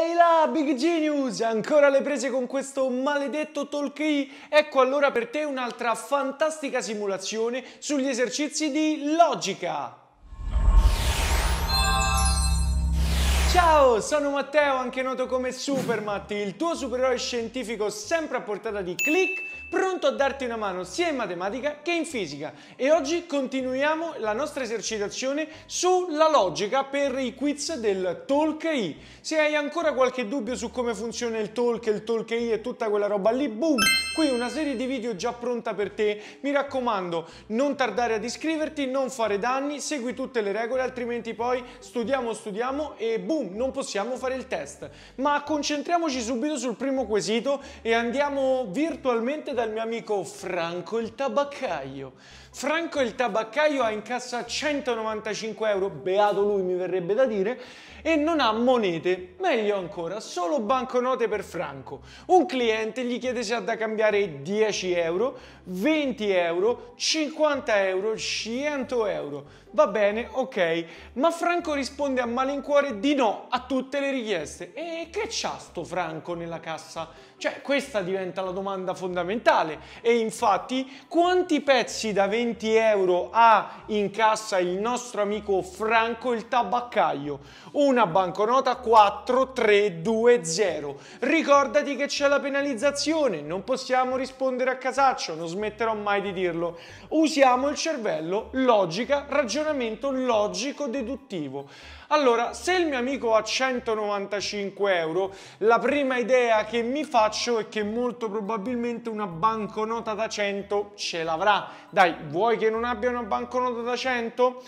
Ehi là, Big Genius! Ancora le prese con questo maledetto Talkie? Ecco allora per te un'altra fantastica simulazione sugli esercizi di logica! Ciao, sono Matteo, anche noto come Supermatti, il tuo supereroe scientifico sempre a portata di click pronto a darti una mano sia in matematica che in fisica e oggi continuiamo la nostra esercitazione sulla logica per i quiz del Talk E. Se hai ancora qualche dubbio su come funziona il Talk, il Talk I e tutta quella roba lì, boom! Qui una serie di video già pronta per te. Mi raccomando, non tardare ad iscriverti, non fare danni, segui tutte le regole, altrimenti poi studiamo, studiamo e boom, non possiamo fare il test. Ma concentriamoci subito sul primo quesito e andiamo virtualmente dal mio amico Franco il tabaccaio. Franco il tabaccaio ha in cassa 195 euro, beato lui mi verrebbe da dire, e non ha monete. Meglio ancora, solo banconote per Franco. Un cliente gli chiede se ha da cambiare 10 euro, 20 euro, 50 euro, 100 euro. Va bene, ok, ma Franco risponde a malincuore di no a tutte le richieste. E che c'ha sto Franco nella cassa? Cioè, questa diventa la domanda fondamentale. E infatti, quanti pezzi da 20 20 euro ha in cassa il nostro amico Franco il tabaccaio. Una banconota 4320. Ricordati che c'è la penalizzazione, non possiamo rispondere a casaccio, non smetterò mai di dirlo. Usiamo il cervello, logica, ragionamento logico-deduttivo. Allora, se il mio amico ha 195 euro, la prima idea che mi faccio è che molto probabilmente una banconota da 100 ce l'avrà. Dai, vuoi che non abbia una banconota da 100?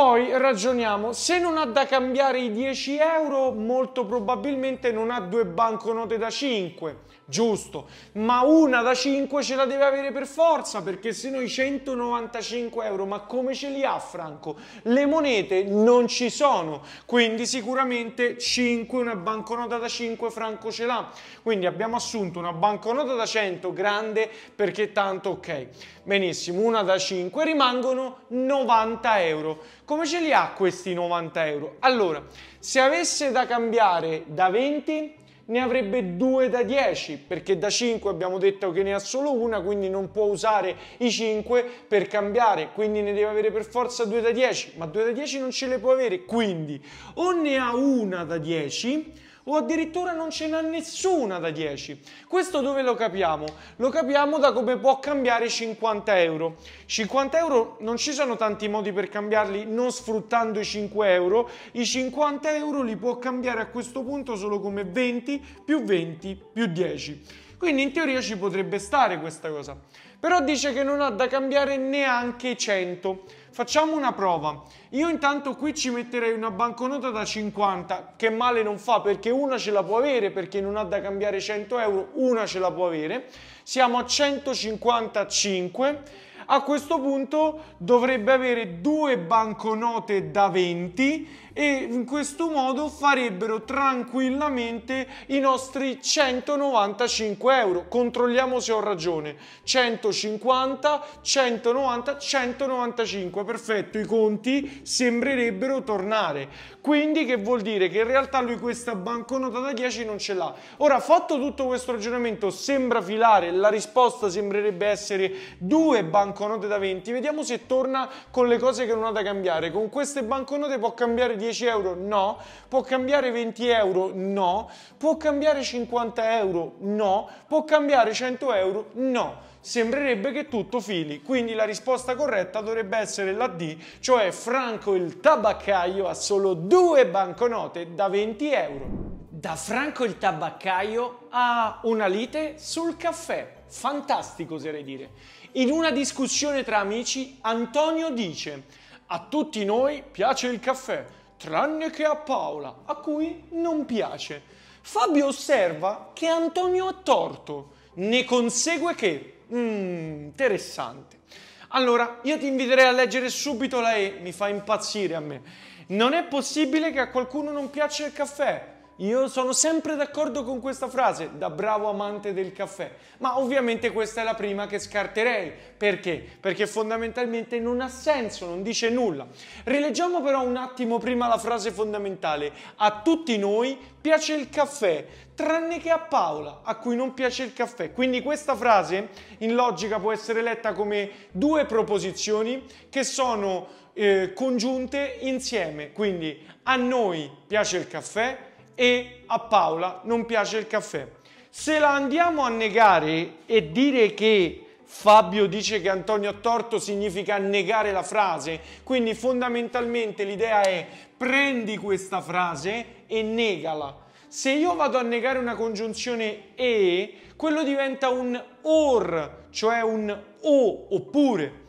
poi ragioniamo, se non ha da cambiare i 10 euro, molto probabilmente non ha due banconote da 5, giusto, ma una da 5 ce la deve avere per forza, perché se i 195 euro, ma come ce li ha Franco? Le monete non ci sono, quindi sicuramente 5, una banconota da 5 Franco ce l'ha, quindi abbiamo assunto una banconota da 100 grande perché tanto ok, benissimo, una da 5, rimangono 90 euro. Come ce li ha questi 90 euro? Allora, se avesse da cambiare da 20 ne avrebbe due da 10 perché da 5 abbiamo detto che ne ha solo una quindi non può usare i 5 per cambiare quindi ne deve avere per forza due da 10 ma due da 10 non ce le può avere quindi o ne ha una da 10 o addirittura non ce n'ha nessuna da 10. Questo dove lo capiamo? Lo capiamo da come può cambiare 50 euro. 50 euro non ci sono tanti modi per cambiarli non sfruttando i 5 euro. I 50 euro li può cambiare a questo punto solo come 20 più 20 più 10. Quindi in teoria ci potrebbe stare questa cosa. Però dice che non ha da cambiare neanche 100. Facciamo una prova. Io intanto qui ci metterei una banconota da 50, che male non fa perché una ce la può avere, perché non ha da cambiare 100 euro, una ce la può avere. Siamo a 155. A questo punto dovrebbe avere due banconote da 20 e in questo modo farebbero tranquillamente i nostri 195 euro. Controlliamo se ho ragione. 150, 190, 195, perfetto, i conti sembrerebbero tornare. Quindi che vuol dire? Che in realtà lui questa banconota da 10 non ce l'ha. Ora, fatto tutto questo ragionamento, sembra filare, la risposta sembrerebbe essere due banconote da 20. Vediamo se torna con le cose che non ha da cambiare. Con queste banconote può cambiare 10 10 euro? No. Può cambiare 20 euro? No. Può cambiare 50 euro? No. Può cambiare 100 euro? No. Sembrerebbe che tutto fili, quindi la risposta corretta dovrebbe essere la D, cioè Franco il tabaccaio ha solo due banconote da 20 euro. Da Franco il tabaccaio a una lite sul caffè. Fantastico, oserei dire. In una discussione tra amici, Antonio dice: A tutti noi piace il caffè, tranne che a Paola, a cui non piace. Fabio osserva che Antonio ha torto, ne consegue che... Mmm, interessante. Allora, io ti inviterei a leggere subito la E, mi fa impazzire a me. Non è possibile che a qualcuno non piaccia il caffè. Io sono sempre d'accordo con questa frase, da bravo amante del caffè, ma ovviamente questa è la prima che scarterei. Perché? Perché fondamentalmente non ha senso, non dice nulla. Rileggiamo però un attimo prima la frase fondamentale. A tutti noi piace il caffè, tranne che a Paola, a cui non piace il caffè. Quindi questa frase in logica può essere letta come due proposizioni che sono eh, congiunte insieme. Quindi a noi piace il caffè, e a Paola non piace il caffè. Se la andiamo a negare e dire che Fabio dice che Antonio ha torto significa negare la frase, quindi fondamentalmente l'idea è prendi questa frase e negala. Se io vado a negare una congiunzione e, quello diventa un or, cioè un o oppure.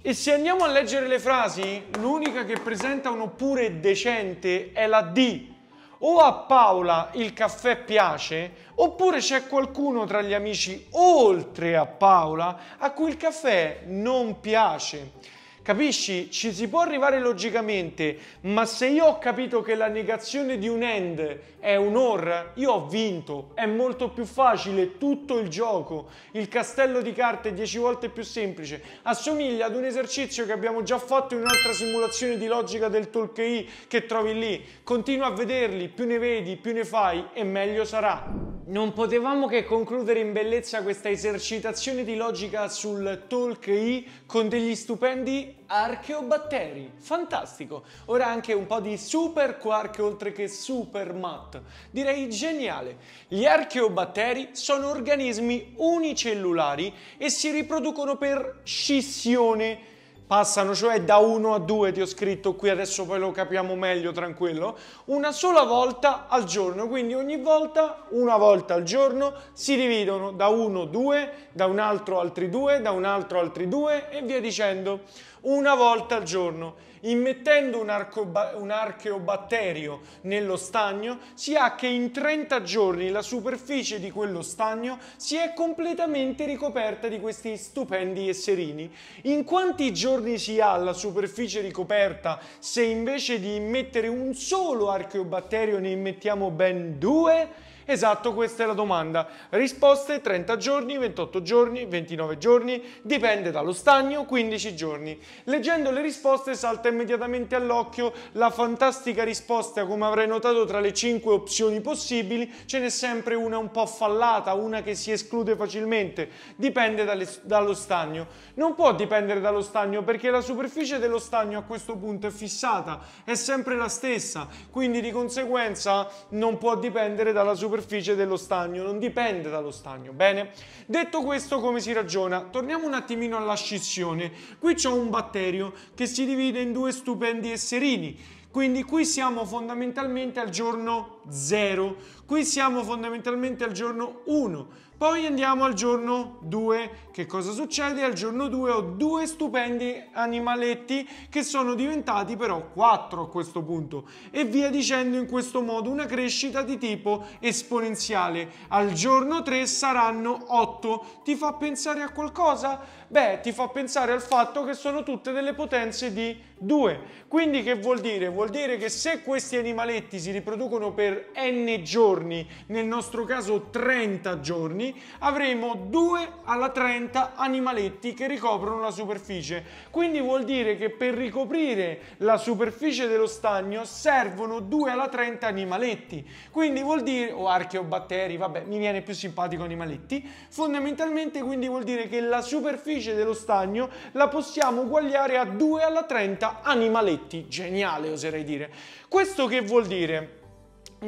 E se andiamo a leggere le frasi, l'unica che presenta un oppure decente è la di, o a Paola il caffè piace, oppure c'è qualcuno tra gli amici oltre a Paola a cui il caffè non piace. Capisci? Ci si può arrivare logicamente, ma se io ho capito che la negazione di un end è un or, io ho vinto. È molto più facile tutto il gioco. Il castello di carte è 10 volte più semplice. Assomiglia ad un esercizio che abbiamo già fatto in un'altra simulazione di logica del Talk Tolkien che trovi lì. Continua a vederli, più ne vedi, più ne fai e meglio sarà. Non potevamo che concludere in bellezza questa esercitazione di logica sul Talk I con degli stupendi archeobatteri. Fantastico! Ora anche un po' di super quark oltre che super mat. Direi geniale. Gli archeobatteri sono organismi unicellulari e si riproducono per scissione passano cioè da 1 a 2, ti ho scritto qui, adesso poi lo capiamo meglio, tranquillo, una sola volta al giorno, quindi ogni volta, una volta al giorno, si dividono da 1 2, da un altro altri 2, da un altro altri 2 e via dicendo, una volta al giorno. Immettendo un, arcoba- un archeobatterio nello stagno si ha che in 30 giorni la superficie di quello stagno si è completamente ricoperta di questi stupendi esserini. In quanti giorni si ha la superficie ricoperta se invece di immettere un solo archeobatterio ne immettiamo ben due? Esatto, questa è la domanda. Risposte 30 giorni, 28 giorni, 29 giorni, dipende dallo stagno, 15 giorni. Leggendo le risposte salta immediatamente all'occhio la fantastica risposta, come avrai notato tra le 5 opzioni possibili, ce n'è sempre una un po' fallata, una che si esclude facilmente, dipende dalle, dallo stagno. Non può dipendere dallo stagno perché la superficie dello stagno a questo punto è fissata, è sempre la stessa, quindi di conseguenza non può dipendere dalla superficie superficie dello stagno, non dipende dallo stagno, bene? Detto questo come si ragiona? Torniamo un attimino alla scissione. Qui c'è un batterio che si divide in due stupendi esserini, quindi qui siamo fondamentalmente al giorno 0, qui siamo fondamentalmente al giorno 1. Poi andiamo al giorno 2. Che cosa succede? Al giorno 2 ho due stupendi animaletti che sono diventati però 4 a questo punto e via dicendo in questo modo una crescita di tipo esponenziale. Al giorno 3 saranno 8. Ti fa pensare a qualcosa? Beh, ti fa pensare al fatto che sono tutte delle potenze di 2. Quindi che vuol dire? Vuol dire che se questi animaletti si riproducono per n giorni, nel nostro caso 30 giorni, quindi avremo 2 alla 30 animaletti che ricoprono la superficie. Quindi vuol dire che per ricoprire la superficie dello stagno servono 2 alla 30 animaletti. Quindi vuol dire, o archeobatteri, vabbè, mi viene più simpatico animaletti. Fondamentalmente quindi vuol dire che la superficie dello stagno la possiamo uguagliare a 2 alla 30 animaletti. Geniale oserei dire. Questo che vuol dire?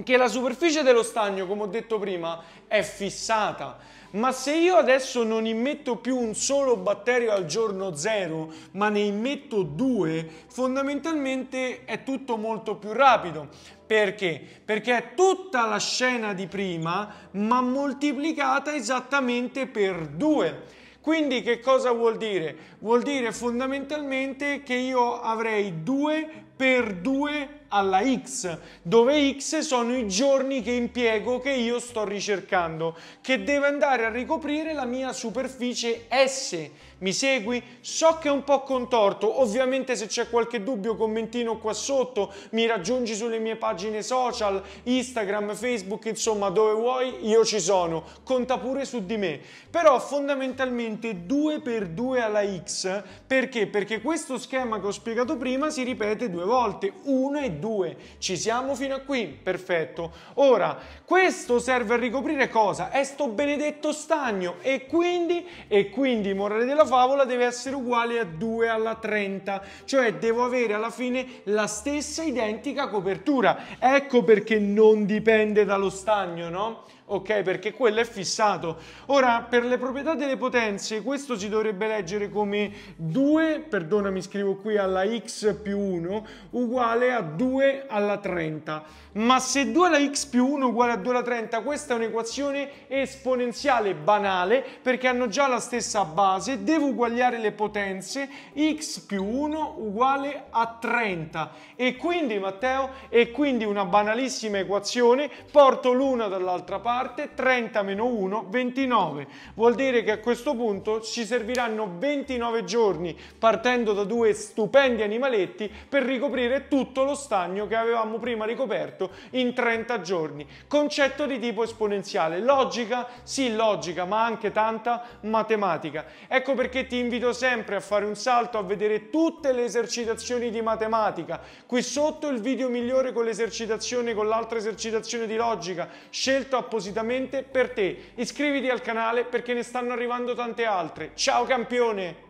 che la superficie dello stagno, come ho detto prima, è fissata. Ma se io adesso non immetto più un solo batterio al giorno zero, ma ne immetto due, fondamentalmente è tutto molto più rapido. Perché? Perché è tutta la scena di prima, ma moltiplicata esattamente per due. Quindi che cosa vuol dire? Vuol dire fondamentalmente che io avrei due per 2 alla x, dove x sono i giorni che impiego che io sto ricercando, che deve andare a ricoprire la mia superficie S. Mi segui? So che è un po' contorto, ovviamente se c'è qualche dubbio commentino qua sotto, mi raggiungi sulle mie pagine social, Instagram, Facebook, insomma dove vuoi, io ci sono, conta pure su di me. Però fondamentalmente 2 per 2 alla x, perché? Perché questo schema che ho spiegato prima si ripete due volte, 1 e 2. Ci siamo fino a qui? Perfetto. Ora, questo serve a ricoprire cosa? È sto benedetto stagno e quindi, e quindi, morale della favola, deve essere uguale a 2 alla 30. Cioè devo avere alla fine la stessa identica copertura. Ecco perché non dipende dallo stagno, no? ok? Perché quello è fissato. Ora, per le proprietà delle potenze, questo si dovrebbe leggere come 2, perdonami, scrivo qui alla x più 1, uguale a 2 alla 30. Ma se 2 alla x più 1 uguale a 2 alla 30, questa è un'equazione esponenziale banale, perché hanno già la stessa base, devo uguagliare le potenze, x più 1 uguale a 30. E quindi, Matteo, è quindi una banalissima equazione, porto l'una dall'altra parte, parte 30 meno 1, 29. Vuol dire che a questo punto ci serviranno 29 giorni partendo da due stupendi animaletti per ricoprire tutto lo stagno che avevamo prima ricoperto in 30 giorni. Concetto di tipo esponenziale. Logica? Sì, logica, ma anche tanta matematica. Ecco perché ti invito sempre a fare un salto a vedere tutte le esercitazioni di matematica. Qui sotto il video migliore con l'esercitazione, con l'altra esercitazione di logica, scelto appositamente appositamente per te. Iscriviti al canale perché ne stanno arrivando tante altre. Ciao campione!